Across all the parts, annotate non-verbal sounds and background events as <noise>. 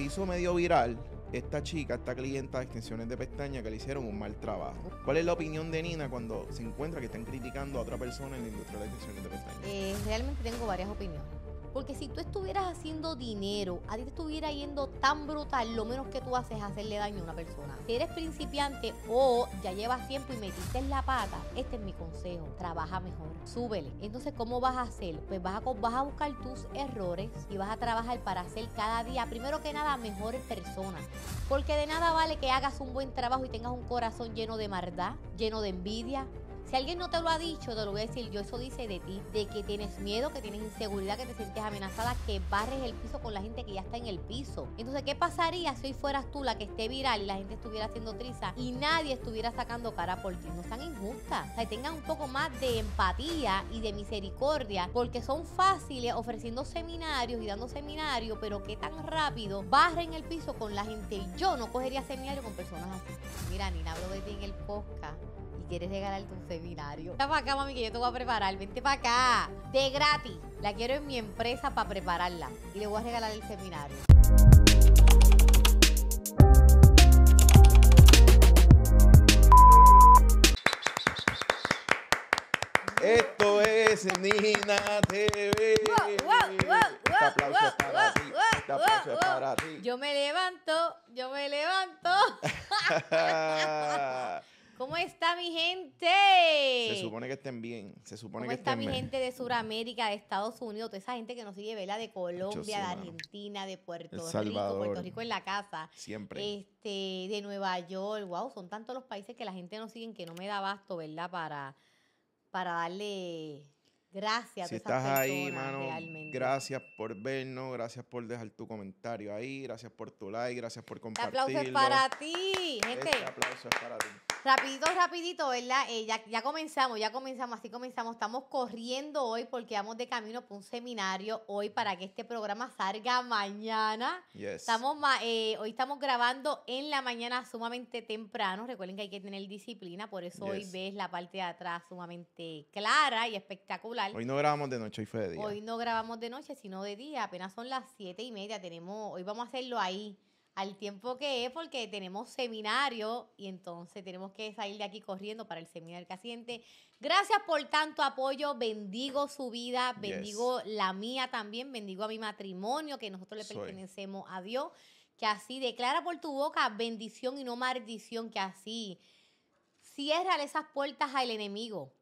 hizo medio viral esta chica, esta clienta de extensiones de pestaña que le hicieron un mal trabajo. ¿Cuál es la opinión de Nina cuando se encuentra que están criticando a otra persona en la industria de extensiones de pestaña? Eh, realmente tengo varias opiniones. Porque si tú estuvieras haciendo dinero, a ti te estuviera yendo tan brutal, lo menos que tú haces es hacerle daño a una persona. Si eres principiante o ya llevas tiempo y metiste en la pata, este es mi consejo. Trabaja mejor, súbele. Entonces, ¿cómo vas a hacer? Pues vas a, vas a buscar tus errores y vas a trabajar para hacer cada día, primero que nada, mejores persona. Porque de nada vale que hagas un buen trabajo y tengas un corazón lleno de maldad, lleno de envidia, si alguien no te lo ha dicho, te lo voy a decir yo, eso dice de ti, de que tienes miedo, que tienes inseguridad, que te sientes amenazada, que barres el piso con la gente que ya está en el piso. Entonces, ¿qué pasaría si hoy fueras tú la que esté viral y la gente estuviera haciendo triza y nadie estuviera sacando cara Porque No sean injustas. O sea, tengan un poco más de empatía y de misericordia, porque son fáciles ofreciendo seminarios y dando seminarios, pero qué tan rápido barren el piso con la gente. Yo no cogería seminario con personas así. Mira, Nina, hablo de ti en el podcast quieres llegar un seminario. para acá, mami, que yo te voy a preparar. Vente para acá. De gratis. La quiero en mi empresa para prepararla. Y le voy a regalar el seminario. Esto es Nina TV. Yo me levanto, yo me levanto. <laughs> <laughs> ¿Cómo está mi gente? Se supone que estén bien. Se supone ¿Cómo está mi gente de Sudamérica, de Estados Unidos, toda esa gente que nos sigue, ¿verdad? De Colombia, de Argentina, de Puerto Rico, Puerto Rico en la casa. Siempre. Este, de Nueva York, wow, son tantos los países que la gente nos sigue que no me da abasto, ¿verdad? Para, para darle gracias a todas estás personas, ahí, mano, realmente. Gracias por vernos, gracias por dejar tu comentario ahí, gracias por tu like, gracias por este compartir. ¡Aplausos para ti, gente. Este para ti. Rapidito, rapidito, ¿verdad? Eh, ya, ya, comenzamos, ya comenzamos, así comenzamos. Estamos corriendo hoy porque vamos de camino para un seminario hoy para que este programa salga mañana. Estamos eh, hoy estamos grabando en la mañana sumamente temprano. Recuerden que hay que tener disciplina, por eso hoy ves la parte de atrás sumamente clara y espectacular. Hoy no grabamos de noche, hoy fue de día. Hoy no grabamos de noche, sino de día. Apenas son las siete y media. Tenemos, hoy vamos a hacerlo ahí al tiempo que es porque tenemos seminario y entonces tenemos que salir de aquí corriendo para el seminario que asiente. Gracias por tanto apoyo, bendigo su vida, bendigo la mía también, bendigo a mi matrimonio que nosotros le pertenecemos a Dios, que así declara por tu boca bendición y no maldición, que así ciérrale esas puertas al enemigo.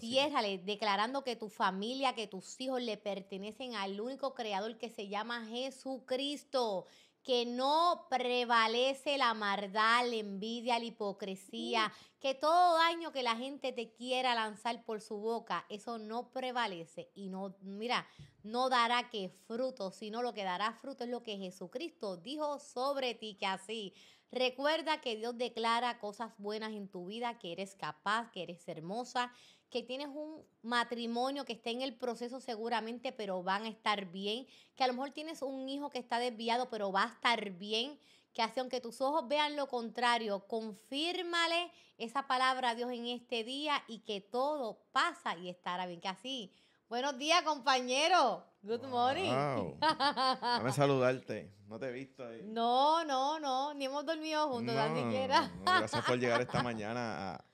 Ciérrale, declarando que tu familia, que tus hijos le pertenecen al único creador que se llama Jesucristo que no prevalece la maldad, la envidia, la hipocresía, mm. que todo daño que la gente te quiera lanzar por su boca, eso no prevalece y no, mira, no dará que fruto, sino lo que dará fruto es lo que Jesucristo dijo sobre ti, que así. Recuerda que Dios declara cosas buenas en tu vida, que eres capaz, que eres hermosa, que tienes un matrimonio que está en el proceso seguramente, pero van a estar bien, que a lo mejor tienes un hijo que está desviado, pero va a estar bien, que hace aunque tus ojos vean lo contrario, confírmale esa palabra a Dios en este día y que todo pasa y estará bien, que así. Buenos días, compañero. Good morning. Dame <laughs> saludarte. No te he visto ahí. No, no, no. Ni hemos dormido juntos, ni siquiera. gracias por llegar esta mañana a,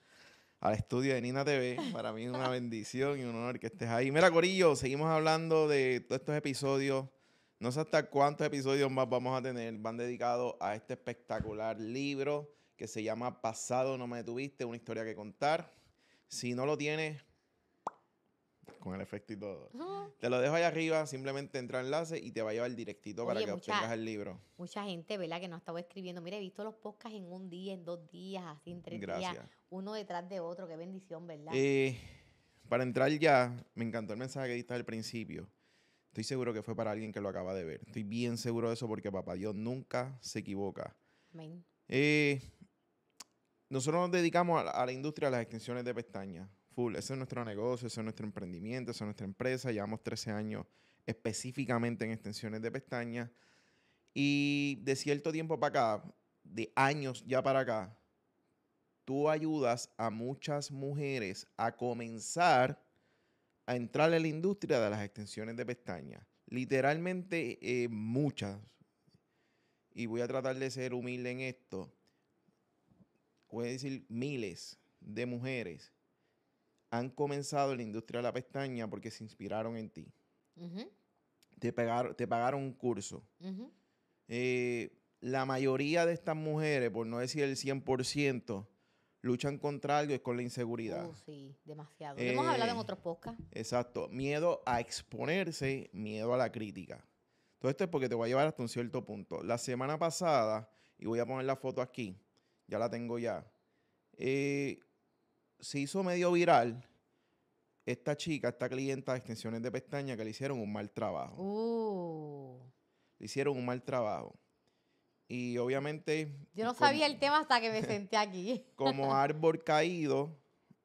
al estudio de Nina TV. Para mí es una bendición y un honor que estés ahí. Mira, Corillo, seguimos hablando de todos estos episodios. No sé hasta cuántos episodios más vamos a tener. Van dedicados a este espectacular libro que se llama Pasado no me tuviste, una historia que contar. Si no lo tienes, con el efecto y todo. Te lo dejo ahí arriba, simplemente entra enlace y te va a llevar directito para que obtengas el libro. Mucha gente, ¿verdad? Que no estaba escribiendo. Mira, he visto los podcasts en un día, en dos días, así en tres días, uno detrás de otro. Qué bendición, ¿verdad? Eh, para entrar ya, me encantó el mensaje que diste al principio. Estoy seguro que fue para alguien que lo acaba de ver. Estoy bien seguro de eso porque papá Dios nunca se equivoca. Amén. Eh, nosotros nos dedicamos a la, industria de las extensiones de pestañas full. Ese es nuestro negocio, ese es nuestro emprendimiento, esa es nuestra empresa. Llevamos 13 años específicamente en extensiones de pestañas. Y de cierto tiempo para acá, de años ya para acá, tú ayudas a muchas mujeres a comenzar a entrar en la industria de las extensiones de pestañas. Literalmente eh, muchas. Y voy a tratar de ser humilde en esto. Voy a decir miles de mujeres han comenzado en la industria de la pestaña porque se inspiraron en ti. te, pagaron, un curso. Eh, la mayoría de estas mujeres, por no decir el 100%, luchan contra algo y es con la inseguridad. Uh, sí, demasiado. Lo hemos eh, hablado en otros podcasts. Exacto. Miedo a exponerse, miedo a la crítica. Todo esto es porque te voy a llevar hasta un cierto punto. La semana pasada, y voy a poner la foto aquí, ya la tengo ya. Eh, se hizo medio viral esta chica, esta clienta de extensiones de pestaña que le hicieron un mal trabajo. Uh. Le hicieron un mal trabajo. Y obviamente... Yo no sabía el tema hasta que me senté aquí. <laughs> como árbol caído,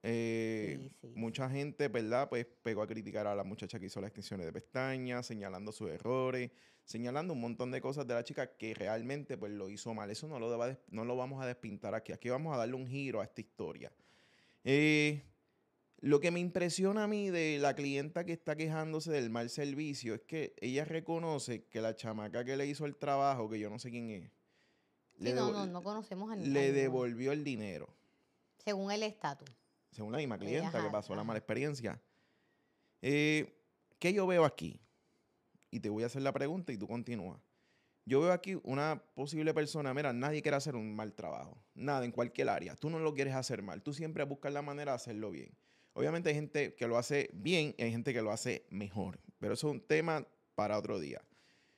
eh, mucha gente, ¿verdad? Pues pegó a criticar a la muchacha que hizo las extensiones de pestañas, señalando sus errores, señalando un montón de cosas de la chica que realmente pues lo hizo mal. Eso no lo, no lo vamos a despintar aquí. Aquí vamos a darle un giro a esta historia. Eh, lo que me impresiona a mí de la clienta que está quejándose del mal servicio es que ella reconoce que la chamaca que le hizo el trabajo, que yo no sé quién es, le, conocemos le devolvió el dinero. Según el estatus. Según la misma eh, clienta que pasó la mala experiencia. Eh, ¿Qué yo veo aquí? Y te voy a hacer la pregunta y tú continúas. Yo veo aquí una posible persona, mira, nadie quiere hacer un mal trabajo, nada, en cualquier área. Tú no lo quieres hacer mal, tú siempre buscas la manera de hacerlo bien. Obviamente hay gente que lo hace bien y hay gente que lo hace mejor, pero eso es un tema para otro día.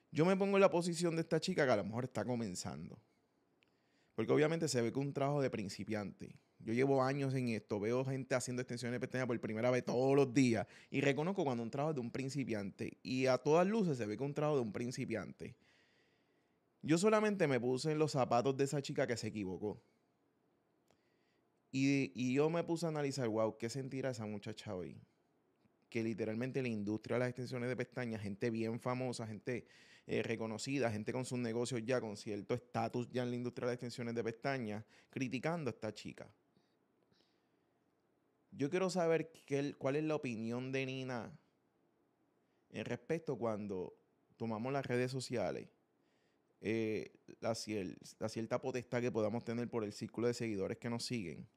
Yo me pongo en la posición de esta chica que a lo mejor está comenzando, porque obviamente se ve que un trabajo de principiante. Yo llevo años en esto, veo gente haciendo extensiones de pestañas por primera vez todos los días y reconozco cuando un trabajo de un principiante y a todas luces se ve que un trabajo de un principiante. Yo solamente me puse en los zapatos de esa chica que se equivocó. Y, yo me puse a analizar, wow, ¿qué sentirá esa muchacha hoy? Que literalmente la industria de las extensiones de pestañas, gente bien famosa, gente eh, reconocida, gente con sus negocios ya, con cierto estatus ya en la industria de las extensiones de pestañas, criticando a esta chica. Yo quiero saber qué, cuál es la opinión de Nina en respecto cuando tomamos las redes sociales eh, la, la, cierta potestad que podamos tener por el círculo de seguidores que nos siguen,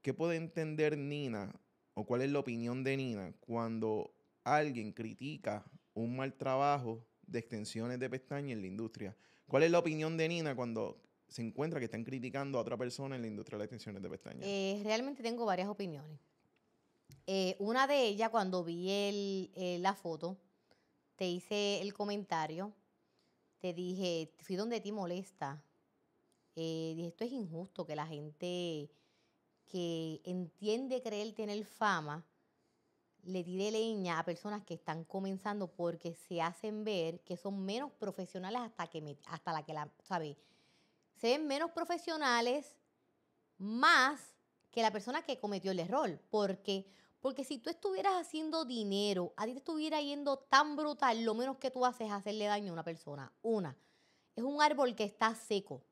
¿qué puede entender Nina o cuál es la opinión de Nina cuando alguien critica un mal trabajo de extensiones de pestaña en la industria? ¿Cuál es la opinión de Nina cuando se encuentra que están criticando a otra persona en la industria de las extensiones de pestaña? Eh, realmente tengo varias opiniones. Eh, una de ellas, cuando vi la foto, te hice el comentario te dije, fui donde ti molesta. Eh, dije, esto es injusto que la gente que entiende creer tener fama le tire leña a personas que están comenzando porque se hacen ver que son menos profesionales hasta que me, hasta la que la, ¿sabes? Se ven menos profesionales más que la persona que cometió el error, porque porque si tú estuvieras haciendo dinero, a ti te estuviera yendo tan brutal, lo menos que tú haces es hacerle daño a una persona. Una, es un árbol que está seco.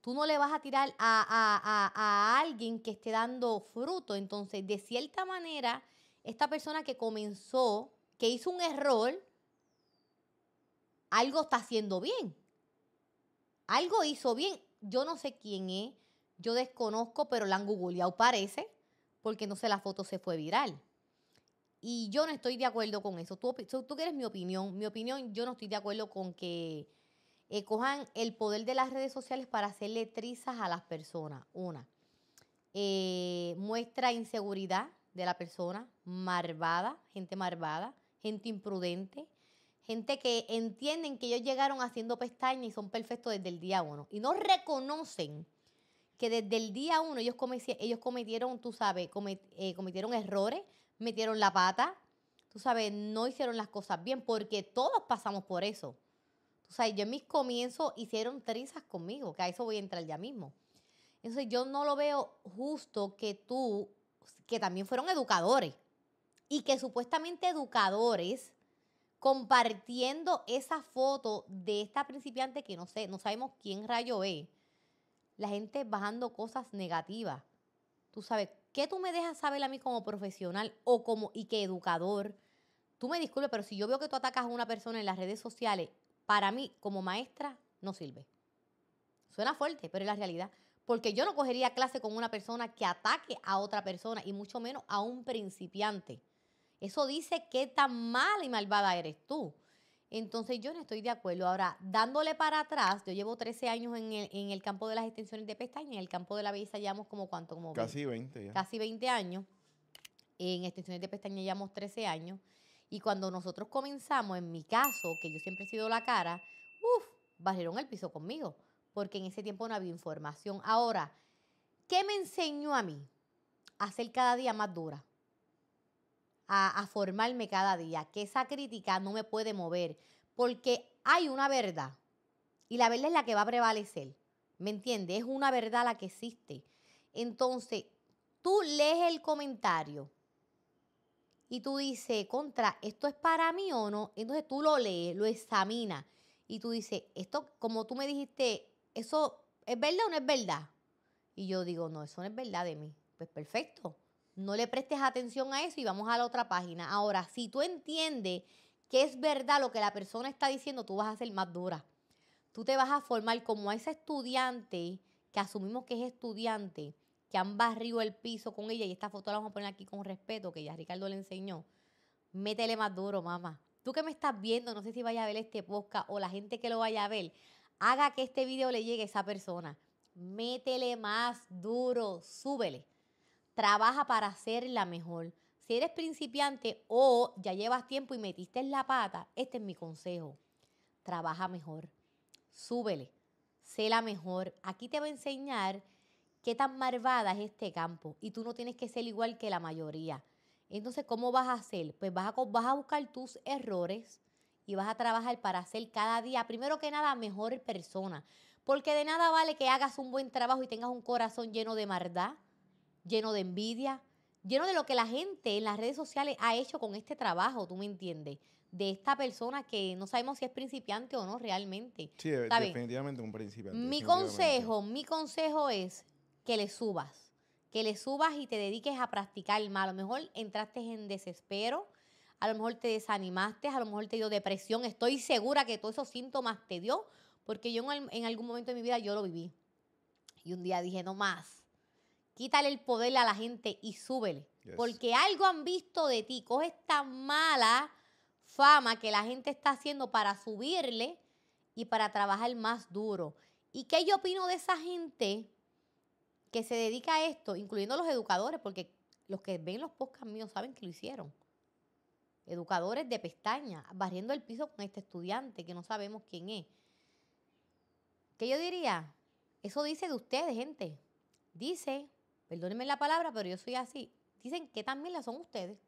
Tú no le vas a tirar a, alguien que esté dando fruto. Entonces, de cierta manera, esta persona que comenzó, que hizo un error, algo está haciendo bien. Algo hizo bien. Yo no sé quién es, yo desconozco, pero la han googleado, parece porque no sé, la foto se fue viral. Y yo no estoy de acuerdo con eso. Tú, tú quieres mi opinión. Mi opinión, yo no estoy de acuerdo con que eh, cojan el poder de las redes sociales para hacer trizas a las personas. Una, eh, muestra inseguridad de la persona, marvada, gente marvada, gente imprudente, gente que entienden que ellos llegaron haciendo pestañas y son perfectos desde el día uno y no reconocen que desde el día uno ellos, cometieron, tú sabes, eh, cometieron errores, metieron la pata, tú sabes, no hicieron las cosas bien, porque todos pasamos por eso. Tú sabes, yo en mis comienzos hicieron trizas conmigo, que a eso voy a entrar ya mismo. Entonces yo no lo veo justo que tú, que también fueron educadores, y que supuestamente educadores compartiendo esa foto de esta principiante que no sé, no sabemos quién rayo es la gente bajando cosas negativas. Tú sabes, ¿qué tú me dejas saber a mí como profesional o como y que educador? Tú me disculpes, pero si yo veo que tú atacas a una persona en las redes sociales, para mí como maestra no sirve. Suena fuerte, pero es la realidad. Porque yo no cogería clase con una persona que ataque a otra persona y mucho menos a un principiante. Eso dice qué tan mala y malvada eres tú. Entonces yo no estoy de acuerdo. Ahora, dándole para atrás, yo llevo 13 años en el, campo de las extensiones de pestañas, en el campo de la belleza llevamos como cuánto, como casi 20, ya. casi 20 años. En extensiones de pestaña llevamos 13 años. Y cuando nosotros comenzamos, en mi caso, que yo siempre he sido la cara, uff, barrieron el piso conmigo, porque en ese tiempo no había información. Ahora, ¿qué me enseñó a mí? A ser cada día más dura a, formarme cada día, que esa crítica no me puede mover, porque hay una verdad y la verdad es la que va a prevalecer. ¿Me entiendes? Es una verdad la que existe. Entonces, tú lees el comentario y tú dices, contra, ¿esto es para mí o no? Entonces tú lo lees, lo examinas y tú dices, esto, como tú me dijiste, ¿eso es verdad o no es verdad? Y yo digo, no, eso no es verdad de mí. Pues perfecto. No le prestes atención a eso y vamos a la otra página. Ahora, si tú entiendes que es verdad lo que la persona está diciendo, tú vas a ser más dura. Tú te vas a formar como a ese estudiante que asumimos que es estudiante, que han barrido el piso con ella, y esta foto la vamos a poner aquí con respeto, que ya Ricardo le enseñó. Métele más duro, mamá. Tú que me estás viendo, no sé si vaya a ver este podcast o la gente que lo vaya a ver, haga que este video le llegue a esa persona. Métele más duro, súbele trabaja para ser la mejor. Si eres principiante o ya llevas tiempo y metiste en la pata, este es mi consejo. Trabaja mejor, súbele, sé la mejor. Aquí te va a enseñar qué tan marvada es este campo y tú no tienes que ser igual que la mayoría. Entonces, ¿cómo vas a hacer? Pues vas a, vas a buscar tus errores y vas a trabajar para ser cada día, primero que nada, mejor persona. Porque de nada vale que hagas un buen trabajo y tengas un corazón lleno de maldad lleno de envidia, lleno de lo que la gente en las redes sociales ha hecho con este trabajo, tú me entiendes, de esta persona que no sabemos si es principiante o no realmente. Sí, definitivamente un principiante. Mi consejo, mi consejo es que le subas, que le subas y te dediques a practicar mal. A lo mejor entraste en desespero, a lo mejor te desanimaste, a lo mejor te dio depresión. Estoy segura que todos esos síntomas te dio, porque yo en, en algún momento de mi vida yo lo viví. Y un día dije, no más Quítale el poder a la gente y súbele. Porque algo han visto de ti. Coge esta mala fama que la gente está haciendo para subirle y para trabajar más duro. ¿Y qué yo opino de esa gente que se dedica a esto, incluyendo los educadores? Porque los que ven los podcasts míos saben que lo hicieron. Educadores de pestaña, barriendo el piso con este estudiante que no sabemos quién es. ¿Qué yo diría? Eso dice de ustedes, gente. Dice Perdónenme la palabra, pero yo soy así. Dicen, que tan mala son ustedes?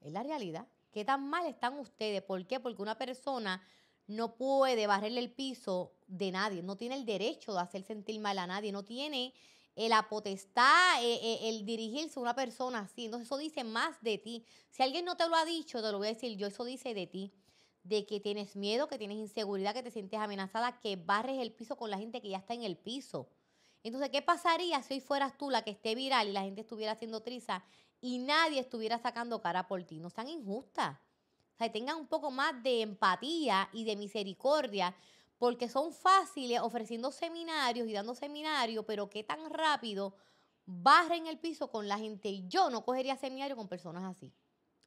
Es la realidad. ¿Qué tan mal están ustedes? ¿Por qué? Porque una persona no puede barrerle el piso de nadie, no tiene el derecho de hacer sentir mal a nadie, no tiene la potestad, el, eh, eh, el, dirigirse a una persona así. Entonces eso dice más de ti. Si alguien no te lo ha dicho, te lo voy a decir yo, eso dice de ti. De que tienes miedo, que tienes inseguridad, que te sientes amenazada, que barres el piso con la gente que ya está en el piso. Entonces, ¿qué pasaría si hoy fueras tú la que esté viral y la gente estuviera haciendo triza y nadie estuviera sacando cara por ti? No es tan injusta. O sea, tengan un poco más de empatía y de misericordia porque son fáciles ofreciendo seminarios y dando seminarios, pero qué tan rápido barren el piso con la gente. Yo no cogería seminario con personas así.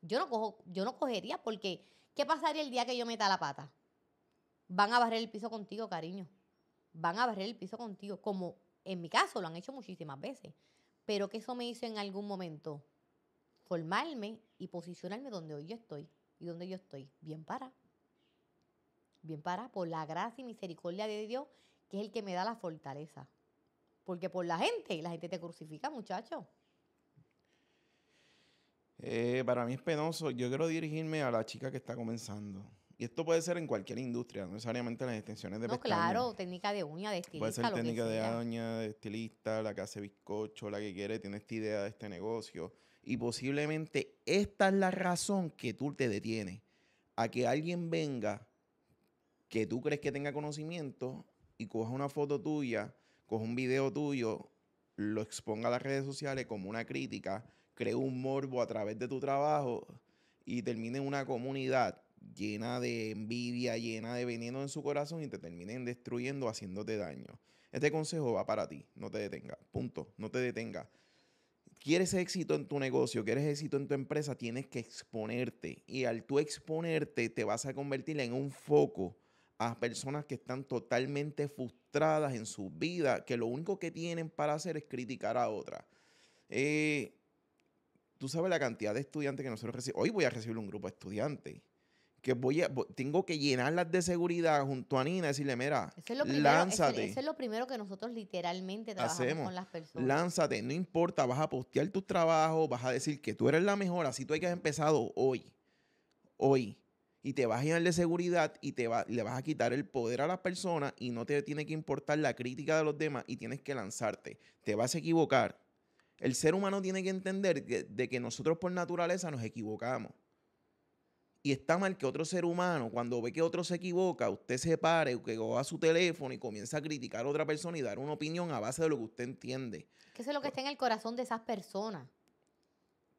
Yo no, cojo, yo no cogería porque ¿qué pasaría el día que yo meta la pata? Van a barrer el piso contigo, cariño. Van a barrer el piso contigo, como en mi caso lo han hecho muchísimas veces, pero que eso me hizo en algún momento formarme y posicionarme donde hoy yo estoy y donde yo estoy bien para. Bien para por la gracia y misericordia de Dios, que es el que me da la fortaleza. Porque por la gente, la gente te crucifica, muchacho. Eh, para mí es penoso. Yo quiero dirigirme a la chica que está comenzando. Y esto puede ser en cualquier industria, no necesariamente en las extensiones de no, claro, técnica de uña, de estilista. Puede ser técnica de uña, de estilista, la que hace bizcocho, la que quiere, tiene esta idea de este negocio. Y posiblemente esta es la razón que tú te detienes a que alguien venga que tú crees que tenga conocimiento y coja una foto tuya, coja un video tuyo, lo exponga a las redes sociales como una crítica, cree un morbo a través de tu trabajo y termine en una comunidad llena de envidia, llena de veneno en su corazón y te terminen destruyendo, haciéndote daño. Este consejo va para ti, no te detenga, punto, no te detenga. Quieres éxito en tu negocio, quieres éxito en tu empresa, tienes que exponerte y al tú exponerte te vas a convertir en un foco a personas que están totalmente frustradas en su vida, que lo único que tienen para hacer es criticar a otras. Eh, tú sabes la cantidad de estudiantes que nosotros recibimos. Hoy voy a recibir un grupo de estudiantes que voy a, tengo que llenarlas de seguridad junto a Nina y decirle, mira, lánzate. Ese es lo primero que nosotros literalmente trabajamos con las personas. Lánzate, no importa, vas a postear tu trabajo, vas a decir que tú eres la mejor, así tú hay que haber empezado hoy, hoy. Y te vas a llenar de seguridad y te le vas a quitar el poder a las personas y no te tiene que importar la crítica de los demás y tienes que lanzarte. Te vas a equivocar. El ser humano tiene que entender de que nosotros por naturaleza nos equivocamos y está mal que otro ser humano, cuando ve que otro se equivoca, usted se pare, que va a su teléfono y comienza a criticar a otra persona y dar una opinión a base de lo que usted entiende. ¿Qué es lo que está en el corazón de esas personas.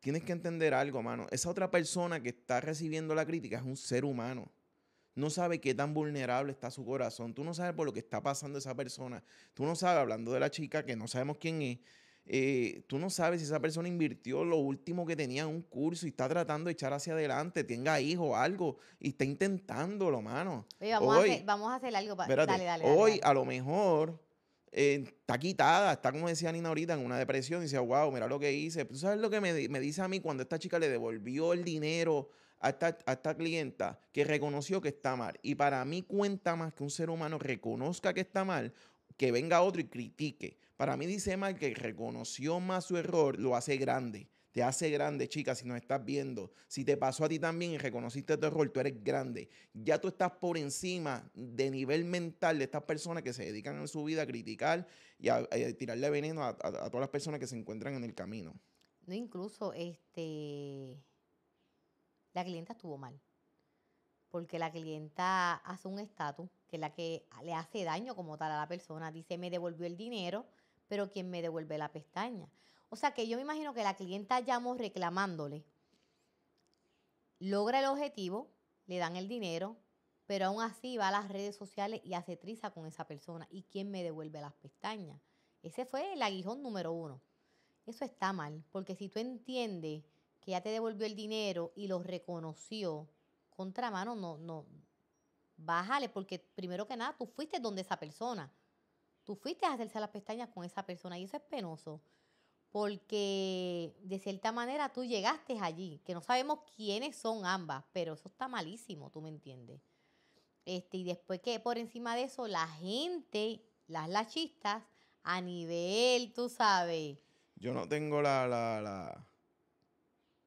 Tienes que entender algo, mano. Esa otra persona que está recibiendo la crítica es un ser humano. No sabe qué tan vulnerable está su corazón. Tú no sabes por lo que está pasando esa persona. Tú no sabes, hablando de la chica que no sabemos quién es, eh, tú no sabes si esa persona invirtió lo último que tenía en un curso y está tratando de echar hacia adelante, tenga hijos, algo, y está intentándolo, mano. Oye, vamos, a hacer, algo para... Dale, dale, hoy a lo mejor eh, está quitada, está como decía Nina ahorita, en una depresión, y dice, wow, mira lo que hice. ¿Tú sabes lo que me, dice a mí cuando esta chica le devolvió el dinero a a esta, clienta que reconoció que está mal? Y para mí cuenta más que un ser humano reconozca que está mal, que venga otro y critique. Para mí dice mal que reconoció más su error, lo hace grande. Te hace grande, chica, si nos estás viendo. Si te pasó a ti también y reconociste tu error, tú eres grande. Ya tú estás por encima de nivel mental de estas personas que se dedican en su vida a criticar y a, eh, tirarle veneno a, a, todas las personas que se encuentran en el camino. No, incluso este la clienta estuvo mal. Porque la clienta hace un estatus que es la que le hace daño como tal a la persona. Dice, me devolvió el dinero pero quien me devuelve la pestaña. O sea que yo me imagino que la clienta llamó reclamándole, logra el objetivo, le dan el dinero, pero aún así va a las redes sociales y hace triza con esa persona. ¿Y quién me devuelve las pestañas? Ese fue el aguijón número uno. Eso está mal, porque si tú entiendes que ya te devolvió el dinero y lo reconoció, contramano, no, no, bájale, porque primero que nada tú fuiste donde esa persona tú fuiste a hacerse las pestañas con esa persona y eso es penoso, porque de cierta manera tú llegaste allí, que no sabemos quiénes son ambas, pero eso está malísimo, tú me entiendes. Este, y después que por encima de eso, la gente, las lachistas, a nivel, tú sabes. Yo no tengo la, la, la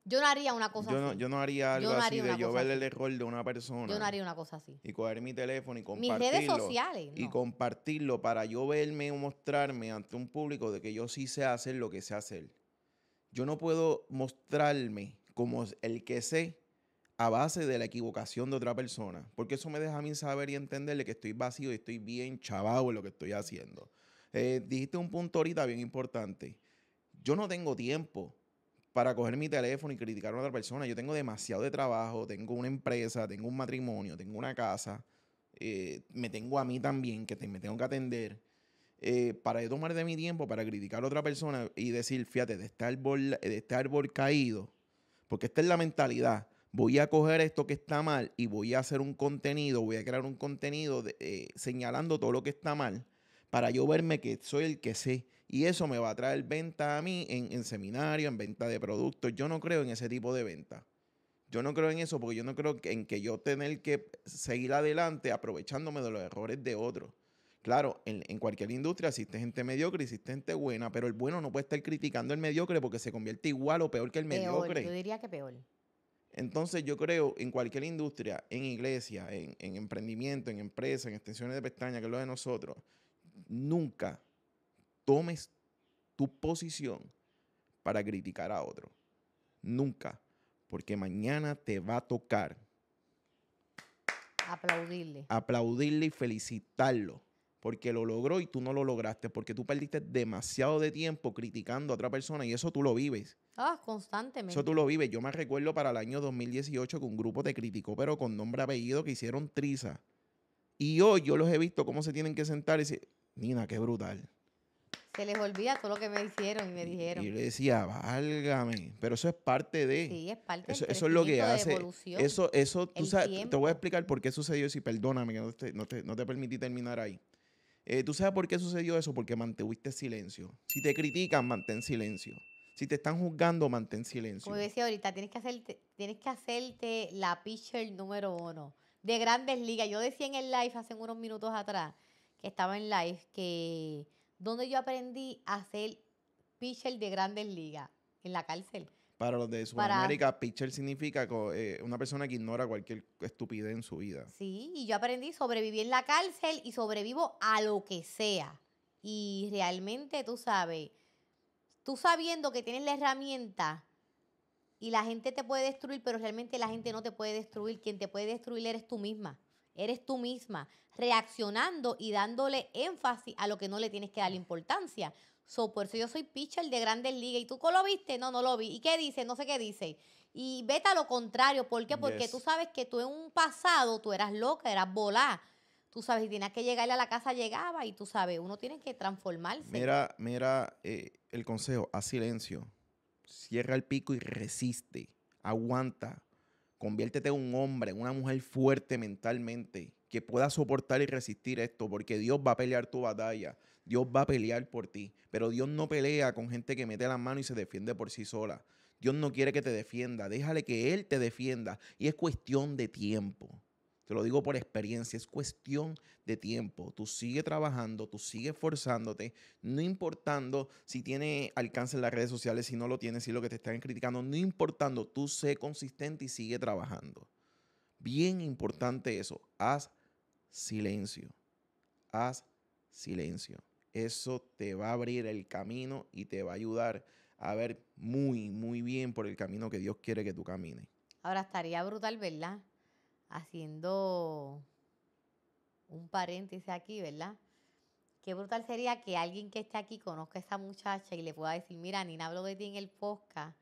yo no haría una cosa yo no, así. Yo no haría algo así de yo ver el error de una persona. Yo no haría una cosa así. Y coger mi teléfono y compartirlo. Mis redes sociales. Y compartirlo para yo verme o mostrarme ante un público de que yo sí sé hacer lo que sé hacer. Yo no puedo mostrarme como el que sé a base de la equivocación de otra persona. Porque eso me deja a mí saber y entenderle que estoy vacío y estoy bien chavado en lo que estoy haciendo. Eh, dijiste un punto ahorita bien importante. Yo no tengo tiempo para coger mi teléfono y criticar a otra persona. Yo tengo demasiado de trabajo, tengo una empresa, tengo un matrimonio, tengo una casa, eh, me tengo a mí también, que me tengo que atender. Eh, para yo tomar de mi tiempo para criticar a otra persona y decir, fíjate, de este árbol, de este caído, porque esta es la mentalidad voy a coger esto que está mal y voy a hacer un contenido, voy a crear un contenido eh, señalando todo lo que está mal para yo verme que soy el que sé. Y eso me va a traer venta a mí en, seminario, en venta de productos. Yo no creo en ese tipo de venta. Yo no creo en eso porque yo no creo en que yo tener que seguir adelante aprovechándome de los errores de otros. Claro, en, cualquier industria existe gente mediocre, existe gente buena, pero el bueno no puede estar criticando al mediocre porque se convierte igual o peor que el mediocre. Yo diría que peor. Entonces yo creo en cualquier industria, en iglesia, en, emprendimiento, en empresa, en extensiones de pestaña, que es lo de nosotros, nunca tomes tu posición para criticar a otro. Nunca, porque mañana te va a tocar aplaudirle. Aplaudirle y felicitarlo, porque lo logró y tú no lo lograste, porque tú perdiste demasiado de tiempo criticando a otra persona y eso tú lo vives. Ah, constantemente. Eso tú lo vives. Yo me recuerdo para el año 2018 que un grupo te criticó, pero con nombre apellido que hicieron triza. Y hoy yo los he visto cómo se tienen que sentar y decir, Nina, qué brutal. Se les olvida todo lo que me hicieron y me dijeron. Y yo le decía, válgame. Pero eso es parte de. Sí, es parte Eso, eso es lo que hace. eso, eso, tú sabes, te voy a explicar por qué sucedió eso y perdóname que no te, permití terminar ahí. Eh, ¿Tú sabes por qué sucedió eso? Porque mantuviste silencio. Si te critican, mantén silencio. Si te están juzgando, mantén silencio. Como decía ahorita, tienes que hacerte, tienes que hacerte la pitcher número uno de grandes ligas. Yo decía en el live hace unos minutos atrás, que estaba en live, que donde yo aprendí a ser pitcher de grandes ligas, en la cárcel. Para los de Sudamérica, pitcher significa eh, una persona que ignora cualquier estupidez en su vida. Sí, y yo aprendí, sobrevivir en la cárcel y sobrevivo a lo que sea. Y realmente tú sabes, tú sabiendo que tienes la herramienta y la gente te puede destruir, pero realmente la gente no te puede destruir. Quien te puede destruir eres tú misma eres tú misma, reaccionando y dándole énfasis a lo que no le tienes que dar ah. importancia. So, por eso yo soy pitcher de grandes ligas. ¿Y tú lo viste? No, no lo vi. ¿Y qué dice? No sé qué dice. Y vete a lo contrario. ¿Por qué? Porque tú sabes que tú en un pasado tú eras loca, eras volá. Tú sabes, si tenías que llegarle a la casa, llegaba. Y tú sabes, uno tiene que transformarse. Mira, mira eh, el consejo. Haz silencio. Cierra el pico y resiste. Aguanta. Conviértete en un hombre, en una mujer fuerte mentalmente, que pueda soportar y resistir esto, porque Dios va a pelear tu batalla, Dios va a pelear por ti, pero Dios no pelea con gente que mete la mano y se defiende por sí sola. Dios no quiere que te defienda, déjale que Él te defienda y es cuestión de tiempo. Te lo digo por experiencia, es cuestión de tiempo. Tú sigue trabajando, tú sigue forzándote, no importando si tiene alcance en las redes sociales, si no lo tienes, si lo que te están criticando, no importando, tú sé consistente y sigue trabajando. Bien importante eso, haz silencio, haz silencio. Eso te va a abrir el camino y te va a ayudar a ver muy, muy bien por el camino que Dios quiere que tú camines. Ahora estaría brutal, ¿verdad? haciendo un paréntesis aquí, ¿verdad? Qué brutal sería que alguien que esté aquí conozca a esa muchacha y le pueda decir, mira, Nina hablo de ti en el podcast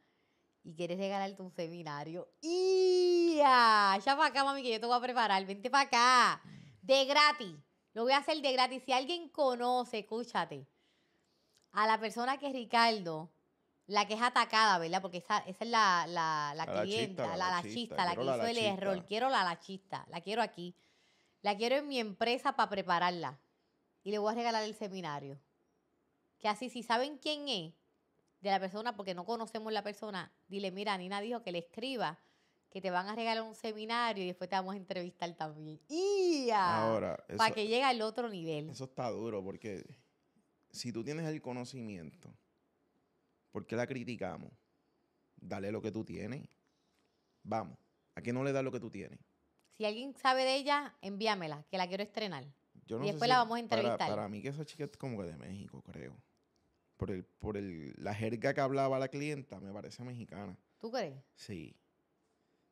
y quieres regalarte un seminario. ¡Ya! Ya para acá, mami, que yo te voy a preparar. Vente para acá. De gratis. Lo voy a hacer de gratis. Si alguien conoce, escúchate, a la persona que es Ricardo la que es atacada, ¿verdad? Porque esa, es la, la, clienta, la, lachista, la, que hizo el error. Quiero la lachista, la quiero aquí. La quiero en mi empresa para prepararla. Y le voy a regalar el seminario. Que así, si saben quién es de la persona, porque no conocemos la persona, dile, mira, Nina dijo que le escriba que te van a regalar un seminario y después te vamos a entrevistar también. ¡Ya! Ahora, para que llegue al otro nivel. Eso está duro porque si tú tienes el conocimiento ¿Por qué la criticamos? Dale lo que tú tienes. Vamos, ¿a qué no le da lo que tú tienes? Si alguien sabe de ella, envíamela, que la quiero estrenar. y después la vamos a entrevistar. Para, mí que esa chica es como que de México, creo. Por, el, por el, la jerga que hablaba la clienta, me parece mexicana. ¿Tú crees? Sí.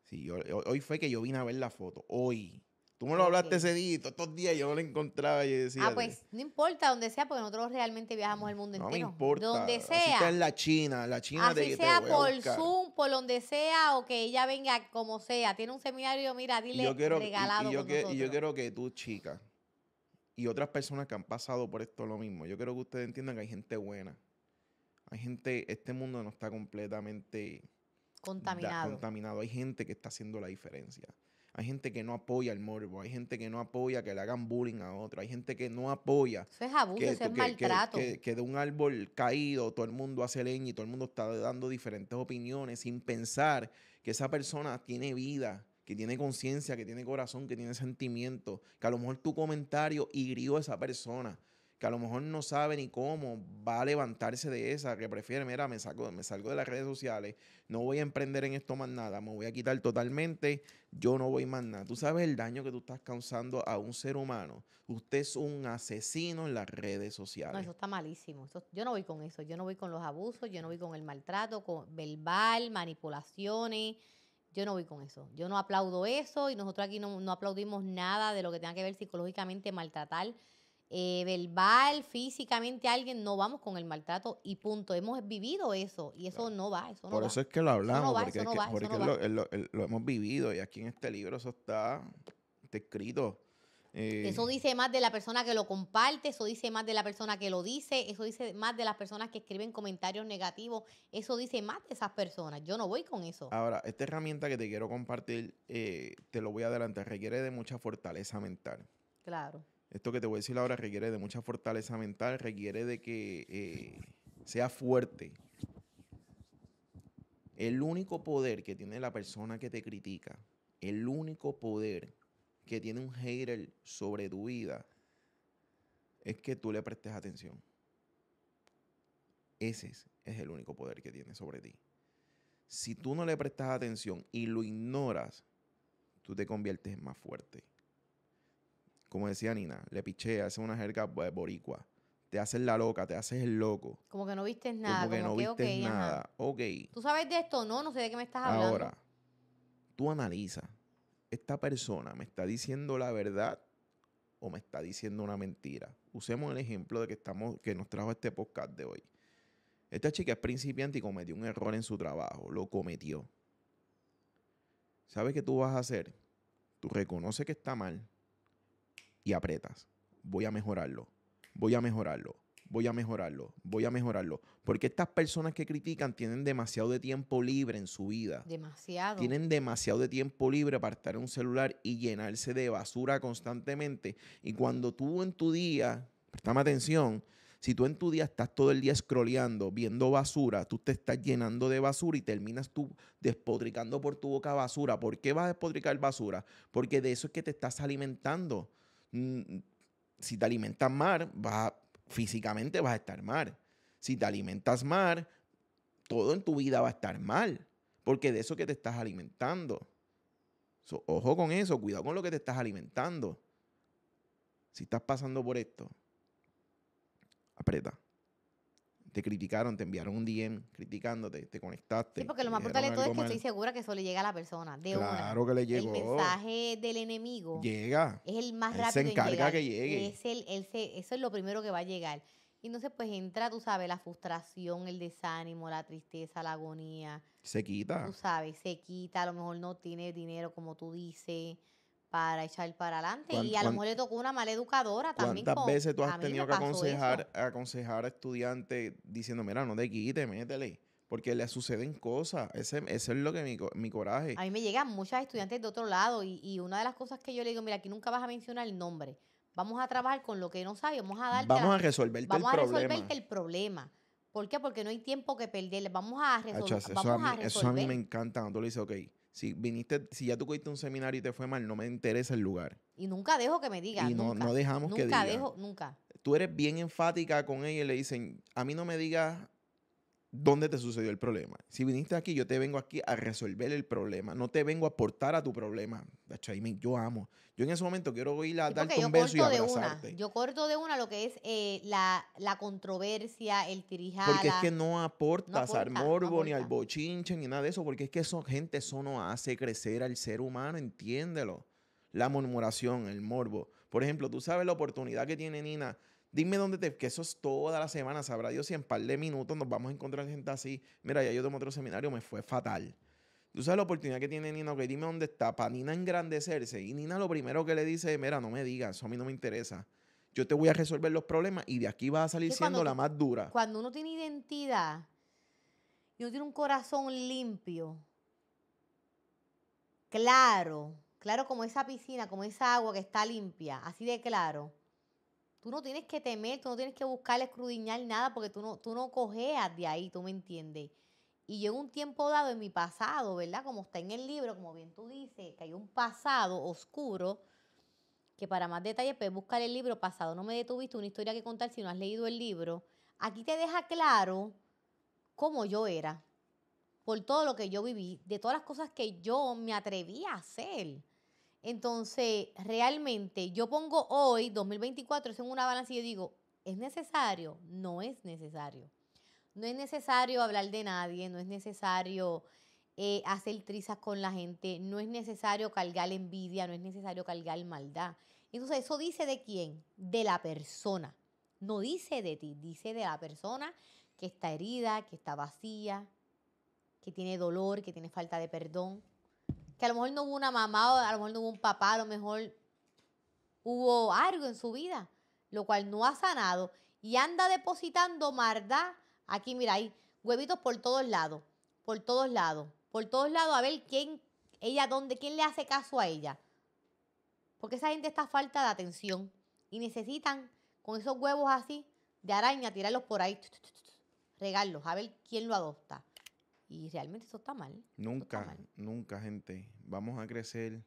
Sí, yo, hoy fue que yo vine a ver la foto. Hoy. Tú me lo hablaste ese día, todos estos días yo no lo encontraba y decía. Ah, pues no importa donde sea, porque nosotros realmente viajamos el mundo entero. No importa. Donde sea. está en la China, la China de que sea por Zoom, por donde sea, o que ella venga como sea. Tiene un seminario, mira, dile yo quiero, regalado. Y, yo y yo quiero que tú, chica, y otras personas que han pasado por esto lo mismo, yo quiero que ustedes entiendan que hay gente buena. Hay gente, este mundo no está completamente contaminado. contaminado. Hay gente que está haciendo la diferencia. Hay gente que no apoya el morbo, hay gente que no apoya que le hagan bullying a otro, hay gente que no apoya. Eso es abuso, que, es maltrato. Que, de un árbol caído todo el mundo hace leña y todo el mundo está dando diferentes opiniones sin pensar que esa persona tiene vida, que tiene conciencia, que tiene corazón, que tiene sentimiento, que a lo mejor tu comentario hirió a esa persona que a lo mejor no sabe ni cómo va a levantarse de esa, que prefiere, mira, me, saco, me salgo de las redes sociales, no voy a emprender en esto más nada, me voy a quitar totalmente, yo no voy más nada. Tú sabes el daño que tú estás causando a un ser humano. Usted es un asesino en las redes sociales. No, eso está malísimo. yo no voy con eso, yo no voy con los abusos, yo no voy con el maltrato con verbal, manipulaciones. Yo no voy con eso. Yo no aplaudo eso y nosotros aquí no, no aplaudimos nada de lo que tenga que ver psicológicamente maltratar eh, verbal, físicamente a alguien, no vamos con el maltrato y punto. Hemos vivido eso y eso no va. Eso no Por eso es que lo hablamos, porque lo hemos vivido y aquí en este libro eso está, escrito. Eh, eso dice más de la persona que lo comparte, eso dice más de la persona que lo dice, eso dice más de las personas que escriben comentarios negativos, eso dice más de esas personas. Yo no voy con eso. Ahora, esta herramienta que te quiero compartir, eh, te lo voy a adelantar, requiere de mucha fortaleza mental. Claro. Esto que te voy a decir ahora requiere de mucha fortaleza mental, requiere de que eh, sea fuerte. El único poder que tiene la persona que te critica, el único poder que tiene un hater sobre tu vida, es que tú le prestes atención. Ese es, es el único poder que tiene sobre ti. Si tú no le prestas atención y lo ignoras, tú te conviertes en más fuerte como decía Nina, le pichea, hace una jerga pues, boricua. Te haces la loca, te haces el loco. Como que no viste nada. Como que no vistes nada. Ok. ¿Tú sabes de esto? No, no sé de qué me estás hablando. Ahora, tú analiza. ¿Esta persona me está diciendo la verdad o me está diciendo una mentira? Usemos el ejemplo de que, estamos, que nos trajo este podcast de hoy. Esta chica es principiante y cometió un error en su trabajo. Lo cometió. ¿Sabes qué tú vas a hacer? Tú reconoces que está mal y apretas. Voy a mejorarlo, voy a mejorarlo, voy a mejorarlo, voy a mejorarlo. Porque estas personas que critican tienen demasiado de tiempo libre en su vida. Demasiado. Tienen demasiado de tiempo libre para estar en un celular y llenarse de basura constantemente. Y cuando tú en tu día, prestame atención, si tú en tu día estás todo el día scrolleando, viendo basura, tú te estás llenando de basura y terminas tú despotricando por tu boca basura. ¿Por qué vas a despotricar basura? Porque de eso es que te estás alimentando. Mm, si te alimentas mal, físicamente vas a estar mal. Si te alimentas mal, todo en tu vida va a estar mal, porque de eso que te estás alimentando. ojo con eso, cuidado con lo que te estás alimentando. Si estás pasando por esto, aprieta te criticaron, te enviaron un DM criticándote, te conectaste. Sí, porque lo más brutal de todo es que estoy segura que eso le llega a la persona. De claro que le llegó. El mensaje del enemigo. Llega. Es el más rápido. se encarga en que llegue. Es el, eso es lo primero que va a llegar. Y entonces, pues entra, tú sabes, la frustración, el desánimo, la tristeza, la agonía. Se quita. Tú sabes, se quita. A lo mejor no tiene dinero como tú dices para echar para adelante. Y a lo mejor le tocó una mala educadora también. ¿Cuántas veces tú has tenido que aconsejar, aconsejar a estudiantes diciendo, mira, no te quites, métele? Porque le suceden cosas. Ese, es lo que mi, mi, coraje. A mí me llegan muchas estudiantes de otro lado y, una de las cosas que yo le digo, mira, aquí nunca vas a mencionar el nombre. Vamos a trabajar con lo que no sabes, vamos a darte... Vamos a resolverte vamos el a resolverte el problema. ¿Por qué? Porque no hay tiempo que perder. Vamos a, resolver. Eso a mí me encanta cuando tú le dices, ok, si viniste, si ya tú a un seminario y te fue mal, no me interesa el lugar. Y nunca dejo que me digan. Y no, dejamos que digan. Nunca dejo, nunca. Tú eres bien enfática con ella y le dicen, a mí no me digas dónde te sucedió el problema. Si viniste aquí, yo te vengo aquí a resolver el problema. No te vengo a aportar a tu problema. yo amo. Yo en ese momento quiero ir a darte un beso y abrazarte. Yo corto de una lo que es eh, la, la, controversia, el tirijada. Porque es que no aportas aporta, al morbo, ni al bochinche, ni nada de eso. Porque es que eso, gente, eso no hace crecer al ser humano, entiéndelo. La murmuración, el morbo. Por ejemplo, tú sabes la oportunidad que tiene Nina Dime dónde te... Que eso es toda la semana. Sabrá Dios si en par de minutos nos vamos a encontrar gente así. Mira, ya yo tomé otro seminario, me fue fatal. Tú sabes la oportunidad que tiene Nina, que dime dónde está, para Nina engrandecerse. Y Nina lo primero que le dice, mira, no me digas, eso a mí no me interesa. Yo te voy a resolver los problemas y de aquí vas a salir siendo la más dura. Cuando uno tiene identidad y uno tiene un corazón limpio, claro, claro como esa piscina, como esa agua que está limpia, así de claro Tú no tienes que temer, tú no tienes que buscar escrudiñar nada porque tú no, tú no cojeas de ahí, tú me entiendes. Y en un tiempo dado en mi pasado, ¿verdad? Como está en el libro, como bien tú dices, que hay un pasado oscuro, que para más detalles puedes buscar el libro Pasado no me detuviste, una historia que contar si no has leído el libro. Aquí te deja claro cómo yo era, por todo lo que yo viví, de todas las cosas que yo me atreví a hacer. Entonces, realmente, yo pongo hoy, 2024, eso en una balanza y yo digo, ¿es necesario? No es necesario. No es necesario hablar de nadie, no es necesario eh, hacer trizas con la gente, no es necesario cargar envidia, no es necesario cargar maldad. Entonces, ¿eso dice de quién? De la persona. No dice de ti, dice de la persona que está herida, que está vacía, que tiene dolor, que tiene falta de perdón que a lo mejor no hubo una mamá o a lo mejor no hubo un papá, a lo mejor hubo algo en su vida, lo cual no ha sanado y anda depositando marda, Aquí, mira, hay huevitos por todos lados, por todos lados, por todos lados, a ver quién, ella, dónde, quién le hace caso a ella. Porque esa gente está a falta de atención y necesitan con esos huevos así de araña, tirarlos por ahí, regalos a ver quién lo adopta. Y realmente eso está mal. Nunca, nunca, gente. Vamos a crecer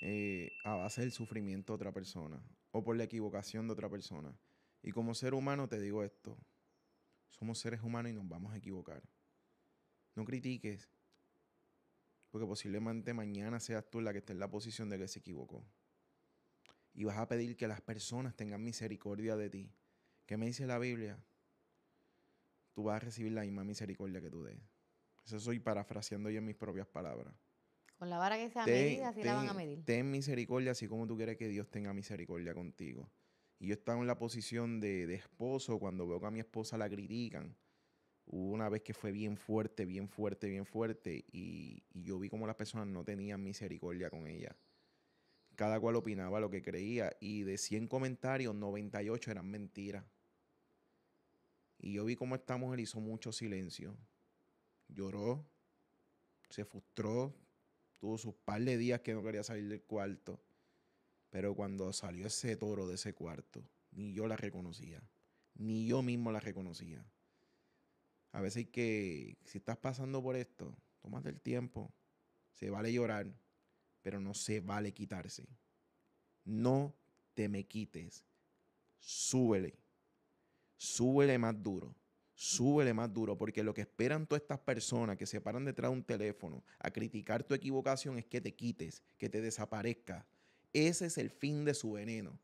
eh, a base del sufrimiento de otra persona o por la equivocación de otra persona. Y como ser humano te digo esto. Somos seres humanos y nos vamos a equivocar. No critiques. Porque posiblemente mañana seas tú la que esté en la posición de que se equivocó. Y vas a pedir que las personas tengan misericordia de ti. ¿Qué me dice la Biblia? Tú vas a recibir la misma misericordia que tú des. Eso soy parafraseando en mis propias palabras. Con la vara que sea medida, así la van a medir. Ten misericordia, así como tú quieres que Dios tenga misericordia contigo. Y yo estaba en la posición de, de, esposo cuando veo que a mi esposa la critican. Hubo una vez que fue bien fuerte, bien fuerte, bien fuerte. Y, yo vi como las personas no tenían misericordia con ella. Cada cual opinaba lo que creía. Y de 100 comentarios, 98 eran mentiras. Y yo vi cómo esta mujer hizo mucho silencio lloró, se frustró, tuvo sus par de días que no quería salir del cuarto. Pero cuando salió ese toro de ese cuarto, ni yo la reconocía, ni yo mismo la reconocía. A veces que, si estás pasando por esto, tómate el tiempo. Se vale llorar, pero no se vale quitarse. No te me quites. Súbele. Súbele más duro súbele más duro, porque lo que esperan todas estas personas que se paran detrás de un teléfono a criticar tu equivocación es que te quites, que te desaparezca. Ese es el fin de su veneno.